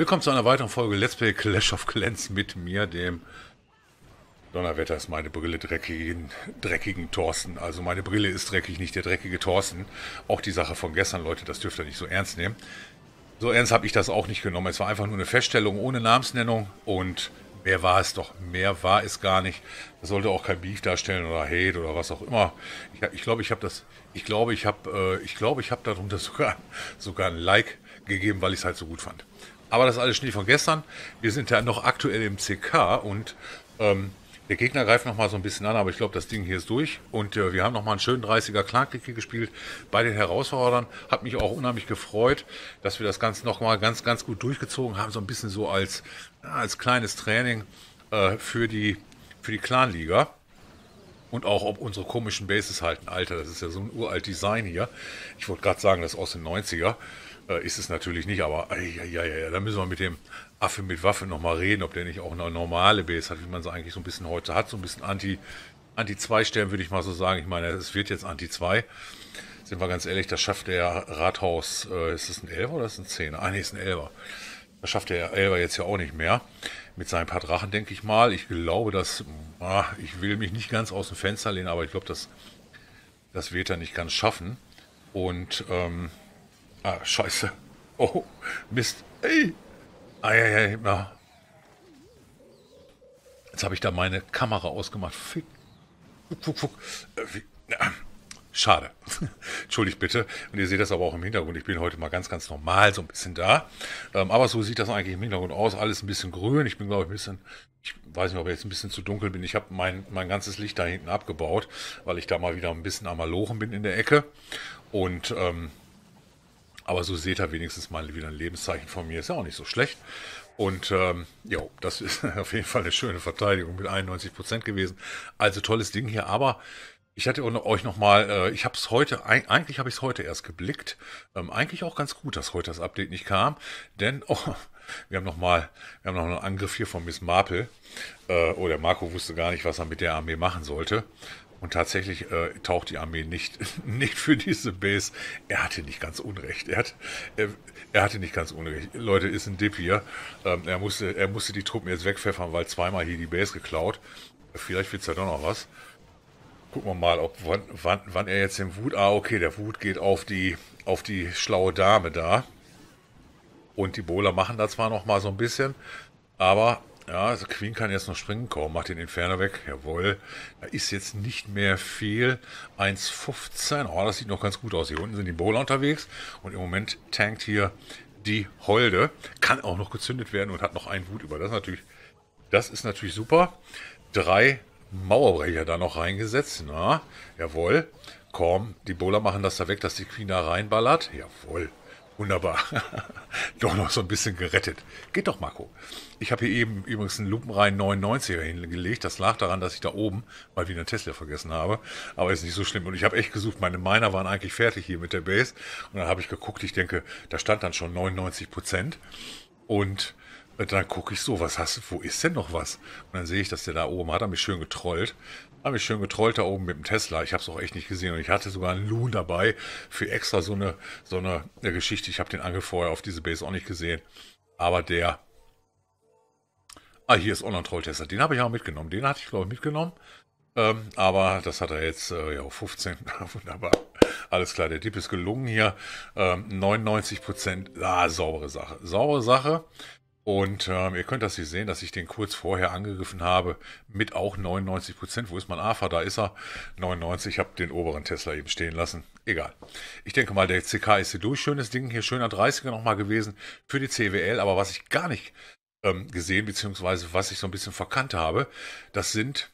Willkommen zu einer weiteren Folge Let's Play Clash of Clans mit mir, dem Donnerwetter ist meine Brille dreckigen, dreckigen Thorsten. Also meine Brille ist dreckig, nicht der dreckige Thorsten. Auch die Sache von gestern, Leute, das dürft ihr nicht so ernst nehmen. So ernst habe ich das auch nicht genommen. Es war einfach nur eine Feststellung ohne Namensnennung und mehr war es doch. Mehr war es gar nicht. Das sollte auch kein Beef darstellen oder Hate oder was auch immer. Ich glaube, ich, glaub, ich habe das. Ich glaube, ich habe. Äh, ich glaube, ich habe darunter sogar sogar ein Like gegeben, weil ich es halt so gut fand. Aber das ist alles Schnee von gestern. Wir sind ja noch aktuell im CK und ähm, der Gegner greift noch mal so ein bisschen an, aber ich glaube, das Ding hier ist durch. Und äh, wir haben noch mal einen schönen 30er clark hier gespielt bei den Herausforderern. Hat mich auch unheimlich gefreut, dass wir das Ganze noch mal ganz, ganz gut durchgezogen haben. So ein bisschen so als, als kleines Training äh, für die, für die Clan-Liga. Und auch ob unsere komischen Bases halten. Alter, das ist ja so ein uralt Design hier. Ich wollte gerade sagen, das ist aus den 90er. Äh, ist es natürlich nicht, aber ja, ja, ja, da müssen wir mit dem Affe mit Waffe nochmal reden, ob der nicht auch eine normale Base hat, wie man sie eigentlich so ein bisschen heute hat. So ein bisschen Anti, Anti-2-Stern, würde ich mal so sagen. Ich meine, es wird jetzt Anti-2. Sind wir ganz ehrlich, das schafft der Rathaus. Äh, ist es ein 11 oder ist es ein 10? Ah, nee, ist ein 11er. Das schafft der Elber jetzt ja auch nicht mehr. Mit seinen paar Drachen, denke ich mal. Ich glaube, dass. Ach, ich will mich nicht ganz aus dem Fenster lehnen, aber ich glaube, dass das wird er nicht ganz schaffen. Und. Ähm, ah, Scheiße. Oh, Mist. Ey. Eieiei, Jetzt habe ich da meine Kamera ausgemacht. Fick. Fuck, fuck. Äh, wie, na. Schade. Entschuldigt bitte. Und ihr seht das aber auch im Hintergrund. Ich bin heute mal ganz, ganz normal so ein bisschen da. Ähm, aber so sieht das eigentlich im Hintergrund aus. Alles ein bisschen grün. Ich bin, glaube ich, ein bisschen, ich weiß nicht, ob ich jetzt ein bisschen zu dunkel bin. Ich habe mein, mein ganzes Licht da hinten abgebaut, weil ich da mal wieder ein bisschen am Malochen bin in der Ecke. Und, ähm, aber so seht ihr wenigstens mal wieder ein Lebenszeichen von mir. Ist ja auch nicht so schlecht. Und ähm, ja, das ist auf jeden Fall eine schöne Verteidigung mit 91% Prozent gewesen. Also tolles Ding hier. Aber ich hatte euch nochmal, äh, ich habe es heute, eigentlich habe ich es heute erst geblickt. Ähm, eigentlich auch ganz gut, dass heute das Update nicht kam, denn oh, wir haben nochmal, wir haben noch einen Angriff hier von Miss Marple. Äh, oder oh, Marco wusste gar nicht, was er mit der Armee machen sollte. Und tatsächlich äh, taucht die Armee nicht, nicht für diese Base. Er hatte nicht ganz Unrecht. Er, hat, er, er hatte nicht ganz Unrecht. Leute, ist ein Dip hier. Ähm, er, musste, er musste die Truppen jetzt wegpfeffern, weil zweimal hier die Base geklaut. Vielleicht wird's ja doch noch was. Gucken wir mal, ob wann, wann, wann er jetzt den Wut. Ah, okay, der Wut geht auf die, auf die schlaue Dame da. Und die Bowler machen da zwar noch mal so ein bisschen, aber ja, also Queen kann jetzt noch springen. Komm, macht den Inferno weg. Jawohl. Da ist jetzt nicht mehr viel. 1,15. Oh, das sieht noch ganz gut aus. Hier unten sind die Bowler unterwegs. Und im Moment tankt hier die Holde. Kann auch noch gezündet werden und hat noch einen Wut über. Das ist natürlich, das ist natürlich super. Drei Mauerbrecher da noch reingesetzt. Na, jawohl. Komm, die Bowler machen das da weg, dass die Queen da reinballert. Jawohl. Wunderbar. doch noch so ein bisschen gerettet. Geht doch, Marco. Ich habe hier eben übrigens einen Lupenreihen 99er hingelegt. Das lag daran, dass ich da oben mal wieder Tesla vergessen habe. Aber ist nicht so schlimm. Und ich habe echt gesucht. Meine Miner waren eigentlich fertig hier mit der Base. Und dann habe ich geguckt. Ich denke, da stand dann schon 99 Prozent. Und und dann gucke ich so, was hast du, wo ist denn noch was? Und dann sehe ich, dass der da oben hat, er mich schön getrollt. Hat mich schön getrollt da oben mit dem Tesla. Ich habe es auch echt nicht gesehen. Und ich hatte sogar einen Loon dabei für extra so eine, so eine Geschichte. Ich habe den Angel vorher auf diese Base auch nicht gesehen. Aber der... Ah, hier ist Online-Troll-Tesla. Den habe ich auch mitgenommen. Den hatte ich, glaube ich, mitgenommen. Ähm, aber das hat er jetzt, äh, ja, 15. Wunderbar. Alles klar, der Tipp ist gelungen hier. Ähm, 99 Prozent. Ah, saubere Sache. Saubere Sache. Und ähm, ihr könnt das hier sehen, dass ich den kurz vorher angegriffen habe mit auch 99%. Prozent. Wo ist mein AFA? Da ist er. 99. Ich habe den oberen Tesla eben stehen lassen. Egal. Ich denke mal, der CK ist hier durch. Schönes Ding hier, schöner 30er nochmal gewesen für die CWL. Aber was ich gar nicht ähm, gesehen, beziehungsweise was ich so ein bisschen verkannt habe, das sind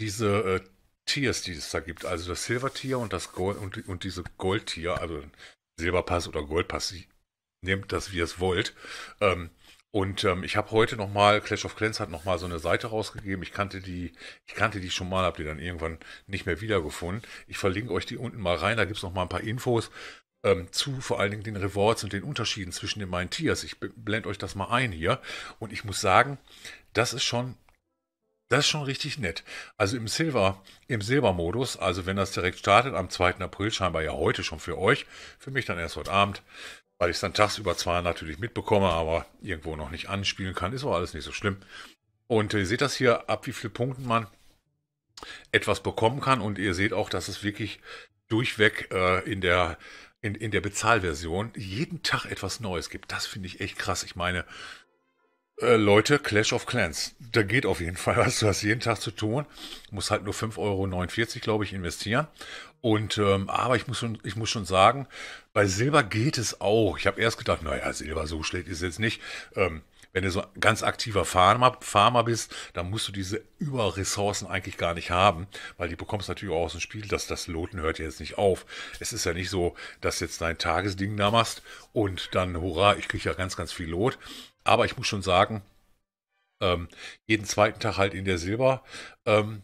diese äh, Tiers, die es da gibt. Also das Silbertier und, das Gold und, und diese Gold-Tier, also Silberpass oder Goldpass. Nehmt das, wie ihr es wollt. Ähm, und ähm, ich habe heute nochmal, Clash of Clans hat nochmal so eine Seite rausgegeben. Ich kannte die, ich kannte die schon mal, habe die dann irgendwann nicht mehr wiedergefunden. Ich verlinke euch die unten mal rein, da gibt gibt's nochmal ein paar Infos ähm, zu, vor allen Dingen den Rewards und den Unterschieden zwischen den beiden Tiers. Ich blende euch das mal ein hier. Und ich muss sagen, das ist schon das ist schon richtig nett. Also im Silber, im Silbermodus, also wenn das direkt startet, am 2. April, scheinbar ja heute schon für euch, für mich dann erst heute Abend, weil ich es dann tagsüber zwar natürlich mitbekomme, aber irgendwo noch nicht anspielen kann, ist aber alles nicht so schlimm. Und äh, ihr seht das hier, ab wie viel Punkten man etwas bekommen kann. Und ihr seht auch, dass es wirklich durchweg äh, in der in, in der Bezahlversion jeden Tag etwas Neues gibt. Das finde ich echt krass. Ich meine, äh, Leute, Clash of Clans, da geht auf jeden Fall was. Du hast jeden Tag zu tun. Muss halt nur 5,49 Euro, glaube ich, investieren. Und ähm, aber ich muss schon, ich muss schon sagen, bei Silber geht es auch. Ich habe erst gedacht, naja, Silber so schlecht ist jetzt nicht. Ähm, wenn du so ein ganz aktiver Farmer, Farmer bist, dann musst du diese Überressourcen eigentlich gar nicht haben, weil die bekommst natürlich auch aus dem Spiel, dass das Loten hört jetzt nicht auf. Es ist ja nicht so, dass jetzt dein Tagesding da machst und dann, hurra, ich kriege ja ganz, ganz viel Lot, aber ich muss schon sagen, ähm, jeden zweiten Tag halt in der Silber, ähm,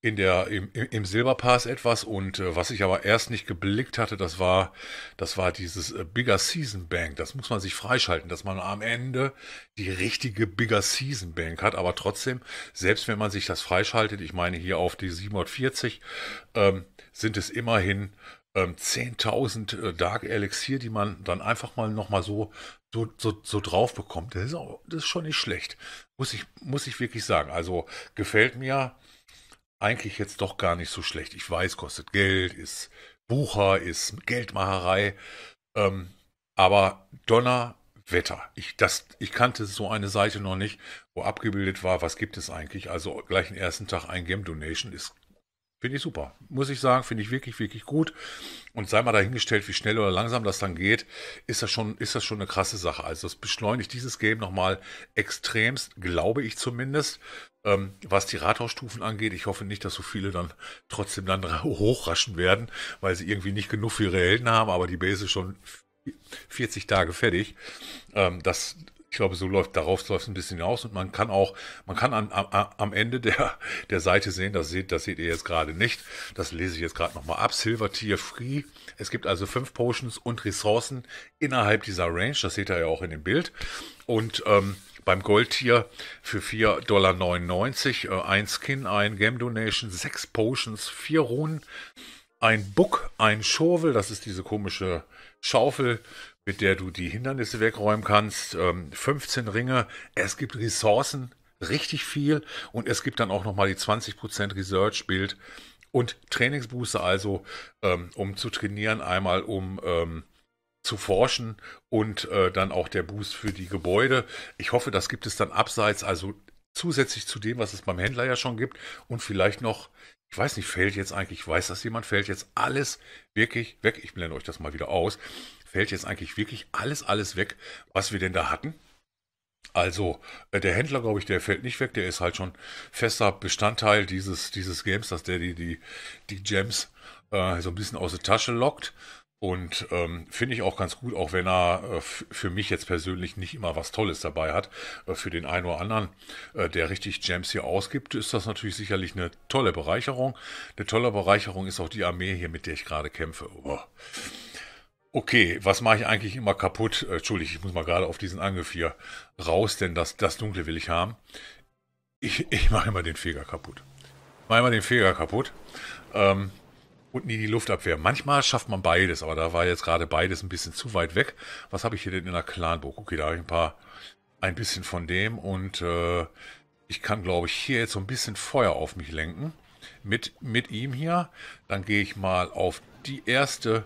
in der, im, im Silberpass etwas. Und äh, was ich aber erst nicht geblickt hatte, das war, das war dieses äh, Bigger Season Bank. Das muss man sich freischalten, dass man am Ende die richtige Bigger Season Bank hat. Aber trotzdem, selbst wenn man sich das freischaltet, ich meine hier auf die 740, ähm, sind es immerhin ähm, 10.000 äh, Dark Elixier, die man dann einfach mal nochmal so, so, so, so drauf bekommt. Das ist, auch, das ist schon nicht schlecht. Muss ich, muss ich wirklich sagen. Also gefällt mir eigentlich jetzt doch gar nicht so schlecht. Ich weiß, kostet Geld, ist Bucher, ist Geldmacherei. Ähm, aber Donnerwetter. Ich, das, ich kannte so eine Seite noch nicht, wo abgebildet war, was gibt es eigentlich. Also gleich den ersten Tag ein Game Donation ist Finde ich super. Muss ich sagen, finde ich wirklich, wirklich gut. Und sei mal dahingestellt, wie schnell oder langsam das dann geht, ist das schon, ist das schon eine krasse Sache. Also es beschleunigt dieses Game nochmal extremst, glaube ich zumindest. Ähm, was die Rathausstufen angeht, ich hoffe nicht, dass so viele dann trotzdem dann hochraschen werden, weil sie irgendwie nicht genug für ihre Helden haben, aber die Base ist schon 40 Tage fertig. Ähm, das ich glaube, so läuft, darauf läuft es ein bisschen aus und man kann auch, man kann am, am, am Ende der, der Seite sehen, das seht, das seht ihr jetzt gerade nicht, das lese ich jetzt gerade nochmal ab, Silver Tier Free, es gibt also fünf Potions und Ressourcen innerhalb dieser Range, das seht ihr ja auch in dem Bild und ähm, beim Goldtier für 4,99 Dollar äh, ein Skin, ein Game Donation, sechs Potions, vier Runen, ein Book, ein Schurvel, das ist diese komische Schaufel mit der du die Hindernisse wegräumen kannst. Ähm, 15 Ringe, es gibt Ressourcen, richtig viel und es gibt dann auch nochmal die 20% Research-Bild und Trainingsbuße, also ähm, um zu trainieren, einmal um ähm, zu forschen und äh, dann auch der Boost für die Gebäude. Ich hoffe, das gibt es dann abseits, also zusätzlich zu dem, was es beim Händler ja schon gibt und vielleicht noch, ich weiß nicht, fällt jetzt eigentlich, ich weiß das jemand, fällt jetzt alles wirklich weg. Ich blende euch das mal wieder aus fällt jetzt eigentlich wirklich alles, alles weg, was wir denn da hatten. Also, äh, der Händler, glaube ich, der fällt nicht weg, der ist halt schon fester Bestandteil dieses, dieses Games, dass der die, die, die Gems äh, so ein bisschen aus der Tasche lockt. Und ähm, finde ich auch ganz gut, auch wenn er äh, für mich jetzt persönlich nicht immer was Tolles dabei hat. Äh, für den einen oder anderen, äh, der richtig Gems hier ausgibt, ist das natürlich sicherlich eine tolle Bereicherung. Eine tolle Bereicherung ist auch die Armee hier, mit der ich gerade kämpfe. Oh okay, was mache ich eigentlich immer kaputt? Äh, Entschuldige, ich muss mal gerade auf diesen Angriff hier raus, denn das, das Dunkle will ich haben. Ich, ich mache immer den Feger kaputt. Ich mache immer den Feger kaputt. Ähm, und nie die Luftabwehr. Manchmal schafft man beides, aber da war jetzt gerade beides ein bisschen zu weit weg. Was habe ich hier denn in der Clanburg? Okay, da habe ich ein paar, ein bisschen von dem und äh, ich kann, glaube ich, hier jetzt so ein bisschen Feuer auf mich lenken. Mit, mit ihm hier. Dann gehe ich mal auf die erste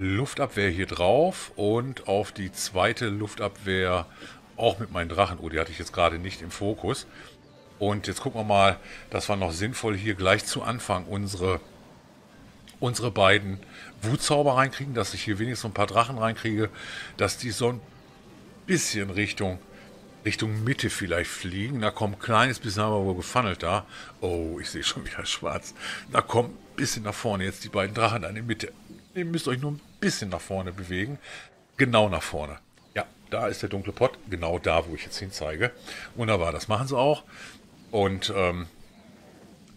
Luftabwehr hier drauf und auf die zweite Luftabwehr auch mit meinen Drachen. Oh, die hatte ich jetzt gerade nicht im Fokus. Und jetzt gucken wir mal, das war noch sinnvoll, hier gleich zu Anfang unsere, unsere beiden Wutzauber reinkriegen, dass ich hier wenigstens ein paar Drachen reinkriege, dass die so ein bisschen Richtung, Richtung Mitte vielleicht fliegen. Da kommt ein kleines bisschen aber wohl gefunnelt da. Oh, ich sehe schon wieder schwarz. Da kommt ein bisschen nach vorne jetzt die beiden Drachen an die Mitte. Ihr müsst euch nur ein bisschen nach vorne bewegen. Genau nach vorne. Ja, da ist der dunkle Pott. Genau da, wo ich jetzt hin zeige. Wunderbar, das machen sie auch. Und, ähm,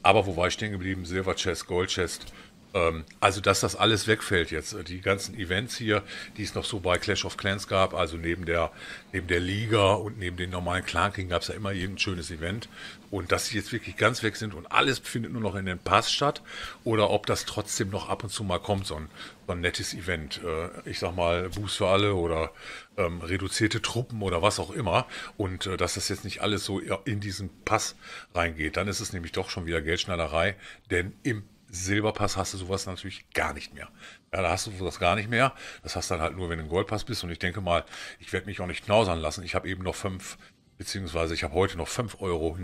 aber wo war ich stehen geblieben? Silver Chest, Gold Chest. Ähm, also, dass das alles wegfällt jetzt. Äh, die ganzen Events hier, die es noch so bei Clash of Clans gab, also neben der, neben der Liga und neben den normalen Clan gab es ja immer irgendein schönes Event. Und dass sie jetzt wirklich ganz weg sind und alles findet nur noch in den Pass statt oder ob das trotzdem noch ab und zu mal kommt, so ein, so ein nettes Event. Äh, ich sag mal, Boost für alle oder ähm, reduzierte Truppen oder was auch immer. Und äh, dass das jetzt nicht alles so in diesen Pass reingeht, dann ist es nämlich doch schon wieder Geldschneiderei, denn im Silberpass hast du sowas natürlich gar nicht mehr. Ja, da hast du sowas gar nicht mehr. Das hast du dann halt nur, wenn du ein Goldpass bist. Und ich denke mal, ich werde mich auch nicht knausern lassen. Ich habe eben noch fünf, beziehungsweise ich habe heute noch 5,49 Euro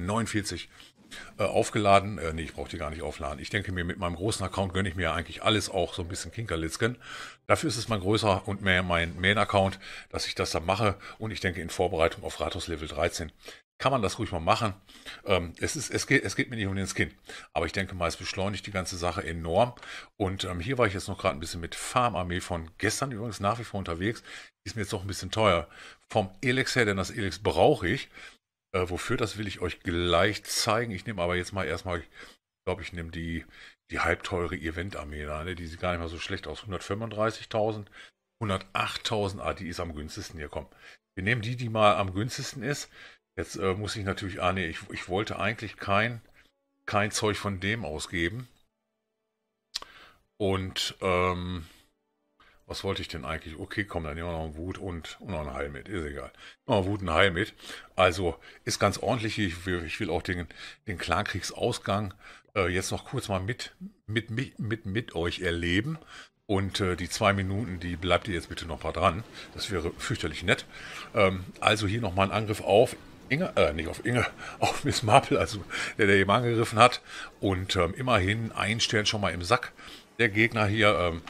äh, aufgeladen. Äh, nee, ich brauche die gar nicht aufladen. Ich denke mir, mit meinem großen Account gönne ich mir eigentlich alles, auch so ein bisschen Kinkerlitzken. Dafür ist es mein größer und mehr mein Main-Account, dass ich das dann mache. Und ich denke, in Vorbereitung auf Rathaus Level 13 kann man das ruhig mal machen. Ähm, es, ist, es, geht, es geht mir nicht um den Skin. Aber ich denke mal, es beschleunigt die ganze Sache enorm. Und ähm, hier war ich jetzt noch gerade ein bisschen mit Farmarmee von gestern übrigens nach wie vor unterwegs. ist mir jetzt noch ein bisschen teuer. Vom Elix her, denn das Elix brauche ich. Äh, wofür, das will ich euch gleich zeigen. Ich nehme aber jetzt mal erstmal, ich glaube, ich nehme die, die halbteure Event-Armee da, ne? die sieht gar nicht mal so schlecht aus. 135.000, 108.000, ah, die ist am günstigsten hier, komm. Wir nehmen die, die mal am günstigsten ist. Jetzt äh, muss ich natürlich, ah nee, ich, ich wollte eigentlich kein, kein Zeug von dem ausgeben. Und ähm, was wollte ich denn eigentlich? Okay, komm, dann nehmen wir noch einen Wut und, und noch ein Heil mit. Ist egal. Noch einen Wut und einen Heil mit. Also ist ganz ordentlich. Ich will, ich will auch den, den Klankriegsausgang äh, jetzt noch kurz mal mit, mit, mit, mit, mit euch erleben. Und äh, die zwei Minuten, die bleibt ihr jetzt bitte noch mal dran. Das wäre fürchterlich nett. Ähm, also hier nochmal ein Angriff auf Inge, äh, nicht auf Inge, auf Miss Marple, also der, der eben angegriffen hat. Und ähm, immerhin ein Stern schon mal im Sack. Der Gegner hier, ähm,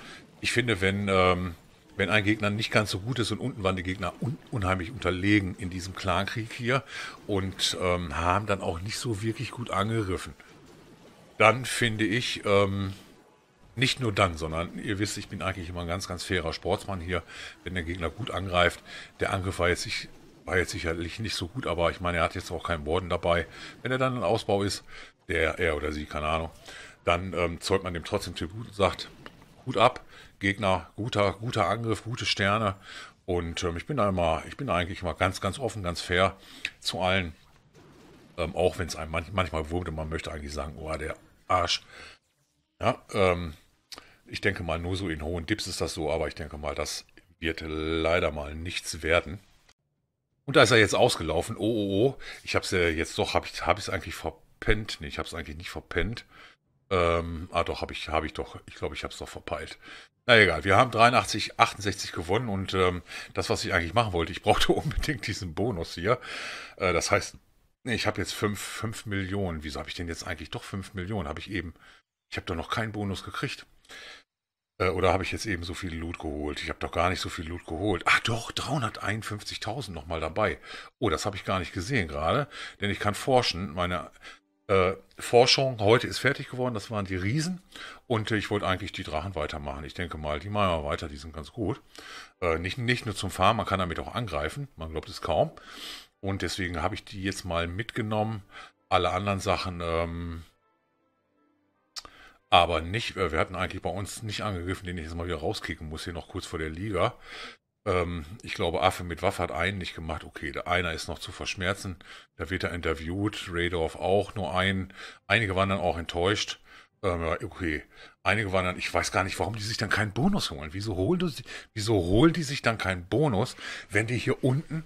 ich finde, wenn, ähm, wenn ein Gegner nicht ganz so gut ist und unten waren die Gegner un unheimlich unterlegen in diesem Clankrieg hier und ähm, haben dann auch nicht so wirklich gut angegriffen. Dann finde ich, ähm, nicht nur dann, sondern ihr wisst, ich bin eigentlich immer ein ganz, ganz fairer Sportsmann hier, wenn der Gegner gut angreift. Der Angriff war jetzt, war jetzt sicherlich nicht so gut, aber ich meine, er hat jetzt auch keinen Borden dabei. Wenn er dann ein Ausbau ist, der er oder sie, keine Ahnung, dann ähm, zollt man dem trotzdem Tribut und sagt, Hut ab, Gegner, guter, guter Angriff, gute Sterne. Und ähm, ich, bin da immer, ich bin eigentlich immer ganz, ganz offen, ganz fair zu allen. Ähm, auch wenn es einem manch, manchmal wurmt und man möchte eigentlich sagen, oh, der Arsch. Ja, ähm, ich denke mal, nur so in hohen Dips ist das so, aber ich denke mal, das wird leider mal nichts werden. Und da ist er jetzt ausgelaufen. Oh, oh, oh. Ich habe es ja jetzt doch, habe ich es hab eigentlich verpennt. Nee, ich habe es eigentlich nicht verpennt. Ähm, ah doch, habe ich, habe ich doch. Ich glaube, ich habe es doch verpeilt. Na egal, wir haben 83, 68 gewonnen und ähm, das, was ich eigentlich machen wollte, ich brauchte unbedingt diesen Bonus hier. Äh, das heißt, ich habe jetzt 5, 5 Millionen. Wieso habe ich denn jetzt eigentlich doch 5 Millionen? Habe ich eben, ich habe doch noch keinen Bonus gekriegt. Äh, oder habe ich jetzt eben so viel Loot geholt? Ich habe doch gar nicht so viel Loot geholt. Ach doch, 351.000 nochmal dabei. Oh, das habe ich gar nicht gesehen gerade, denn ich kann forschen. Meine äh, Forschung heute ist fertig geworden, das waren die Riesen. Und äh, ich wollte eigentlich die Drachen weitermachen. Ich denke mal, die machen wir weiter, die sind ganz gut. Äh, nicht, nicht nur zum Fahren, man kann damit auch angreifen, man glaubt es kaum. Und deswegen habe ich die jetzt mal mitgenommen. Alle anderen Sachen ähm, aber nicht. Äh, wir hatten eigentlich bei uns nicht angegriffen, den ich jetzt mal wieder rauskicken muss, hier noch kurz vor der Liga. Ähm, ich glaube, Affe mit Waffe hat einen nicht gemacht. Okay, der einer ist noch zu verschmerzen. Da wird er interviewt. Radorf auch nur einen. Einige waren dann auch enttäuscht. Ähm, okay, einige waren dann, ich weiß gar nicht, warum die sich dann keinen Bonus holen. Wieso holen, die, wieso holen die sich dann keinen Bonus, wenn die hier unten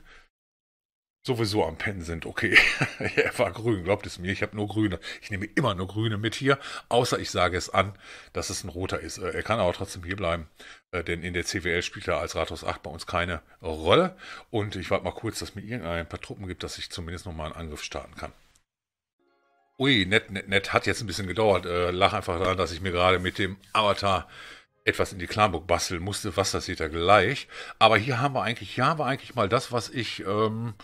sowieso am Pennen sind. Okay, er war grün, glaubt es mir. Ich habe nur grüne. Ich nehme immer nur grüne mit hier, außer ich sage es an, dass es ein roter ist. Äh, er kann aber trotzdem hier bleiben, äh, denn in der CWL spielt er als Rathaus 8 bei uns keine Rolle. Und ich warte mal kurz, dass mir irgendein paar Truppen gibt, dass ich zumindest nochmal einen Angriff starten kann. Ui, nett, nett, nett. Hat jetzt ein bisschen gedauert. Äh, lach einfach daran, dass ich mir gerade mit dem Avatar etwas in die Klarburg basteln musste, was das seht ihr gleich. Aber hier haben wir eigentlich, hier haben wir eigentlich mal das, was ich ähm,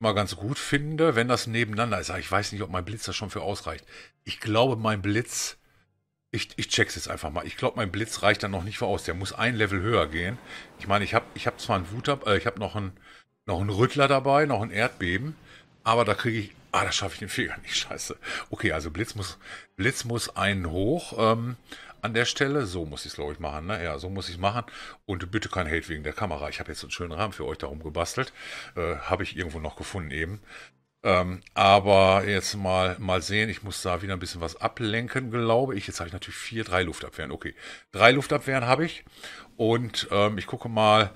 mal ganz gut finde, wenn das nebeneinander ist. ich weiß nicht, ob mein Blitz das schon für ausreicht. Ich glaube, mein Blitz, ich, ich check's jetzt einfach mal. Ich glaube, mein Blitz reicht dann noch nicht für aus. Der muss ein Level höher gehen. Ich meine, ich habe ich hab zwar einen Wutab, äh, ich habe noch einen, noch einen Rüttler dabei, noch einen Erdbeben, aber da kriege ich, ah, da schaffe ich den Feger nicht, scheiße. Okay, also Blitz muss, Blitz muss einen hoch, ähm, an der Stelle. So muss ich es, glaube ich, machen. Ne? Ja, so muss ich es machen. Und bitte kein Hate wegen der Kamera. Ich habe jetzt einen schönen Rahmen für euch darum gebastelt. Äh, habe ich irgendwo noch gefunden eben. Ähm, aber jetzt mal, mal sehen, ich muss da wieder ein bisschen was ablenken, glaube ich. Jetzt habe ich natürlich vier, drei Luftabwehren. Okay, drei Luftabwehren habe ich. Und ähm, ich gucke mal,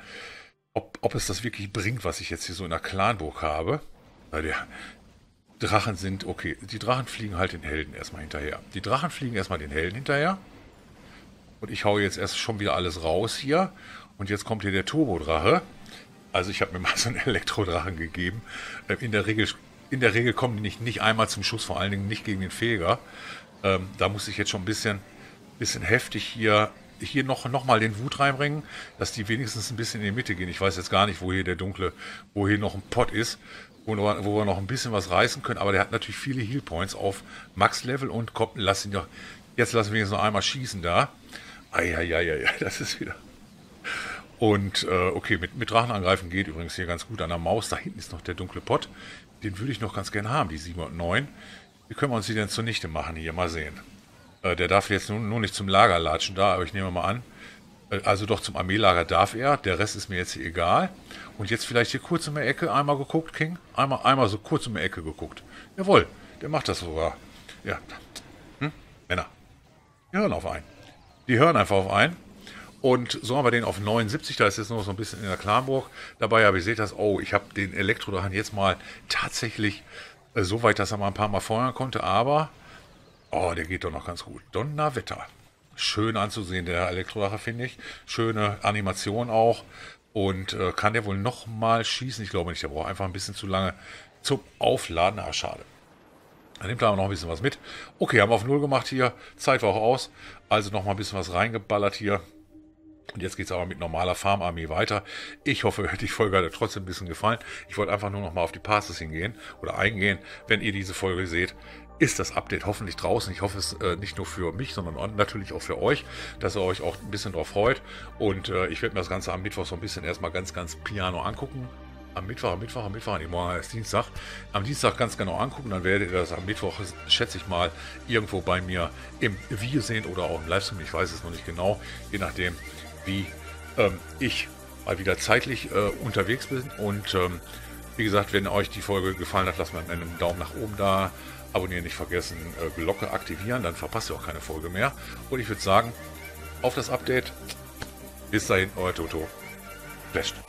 ob, ob es das wirklich bringt, was ich jetzt hier so in der Clanburg habe. Na, der, Drachen sind, okay, die Drachen fliegen halt den Helden erstmal hinterher. Die Drachen fliegen erstmal den Helden hinterher. Und ich haue jetzt erst schon wieder alles raus hier. Und jetzt kommt hier der Turbodrache. Also ich habe mir mal so einen Elektrodrachen gegeben. Ähm, in der Regel, in der Regel kommen die nicht, nicht einmal zum Schuss, vor allen Dingen nicht gegen den Feger. Ähm, da muss ich jetzt schon ein bisschen, bisschen heftig hier hier noch, noch mal den Wut reinbringen, dass die wenigstens ein bisschen in die Mitte gehen. Ich weiß jetzt gar nicht, wo hier der dunkle, wo hier noch ein Pott ist, wo, wo wir noch ein bisschen was reißen können. Aber der hat natürlich viele Heal Points auf Max-Level und kommt, lass ihn doch, jetzt lassen wir ihn jetzt noch einmal schießen da. Eieieiei, das ist wieder. Und äh, okay, mit, mit Drachen angreifen geht übrigens hier ganz gut an der Maus. Da hinten ist noch der dunkle Pott. Den würde ich noch ganz gerne haben, die 7 und 9. Wie können wir uns die denn zunichte machen hier? Mal sehen. Äh, der darf jetzt nur, nur nicht zum Lager latschen da, aber ich nehme mal an. Äh, also doch zum Armeelager darf er. Der Rest ist mir jetzt hier egal. Und jetzt vielleicht hier kurz um die Ecke einmal geguckt, King. Einmal, einmal so kurz um die Ecke geguckt. Jawohl, der macht das sogar. Ja. Hm? Männer. Wir hören auf einen. Die hören einfach auf einen. Und so haben wir den auf 79, da ist jetzt noch so ein bisschen in der Klarburg dabei, aber ihr seht das, oh, ich habe den Elektrodrachen jetzt mal tatsächlich äh, so weit, dass er mal ein paar Mal feuern konnte, aber, oh, der geht doch noch ganz gut. Donnerwetter. Schön anzusehen, der Elektrodrache, finde ich. Schöne Animation auch. Und äh, kann der wohl noch mal schießen? Ich glaube nicht, der braucht einfach ein bisschen zu lange zum Aufladen. Ah, schade. Dann nimmt er aber noch ein bisschen was mit. Okay, haben wir auf Null gemacht hier. Zeit war auch aus. Also noch mal ein bisschen was reingeballert hier. Und jetzt geht es aber mit normaler Farmarmee weiter. Ich hoffe, die Folge hat euch trotzdem ein bisschen gefallen. Ich wollte einfach nur noch mal auf die Passes hingehen oder eingehen. Wenn ihr diese Folge seht, ist das Update hoffentlich draußen. Ich hoffe es äh, nicht nur für mich, sondern natürlich auch für euch, dass ihr euch auch ein bisschen darauf freut. Und äh, ich werde mir das Ganze am Mittwoch so ein bisschen erstmal ganz, ganz piano angucken am Mittwoch, am Mittwoch, am Mittwoch, nee, morgen ist Dienstag, am Dienstag ganz genau angucken, dann werdet ihr das am Mittwoch, schätze ich mal, irgendwo bei mir im Video sehen oder auch im Livestream, ich weiß es noch nicht genau, je nachdem, wie ähm, ich mal wieder zeitlich äh, unterwegs bin und ähm, wie gesagt, wenn euch die Folge gefallen hat, lasst mal einen Daumen nach oben da, abonnieren nicht vergessen, äh, Glocke aktivieren, dann verpasst ihr auch keine Folge mehr und ich würde sagen, auf das Update, bis dahin, euer Toto, best.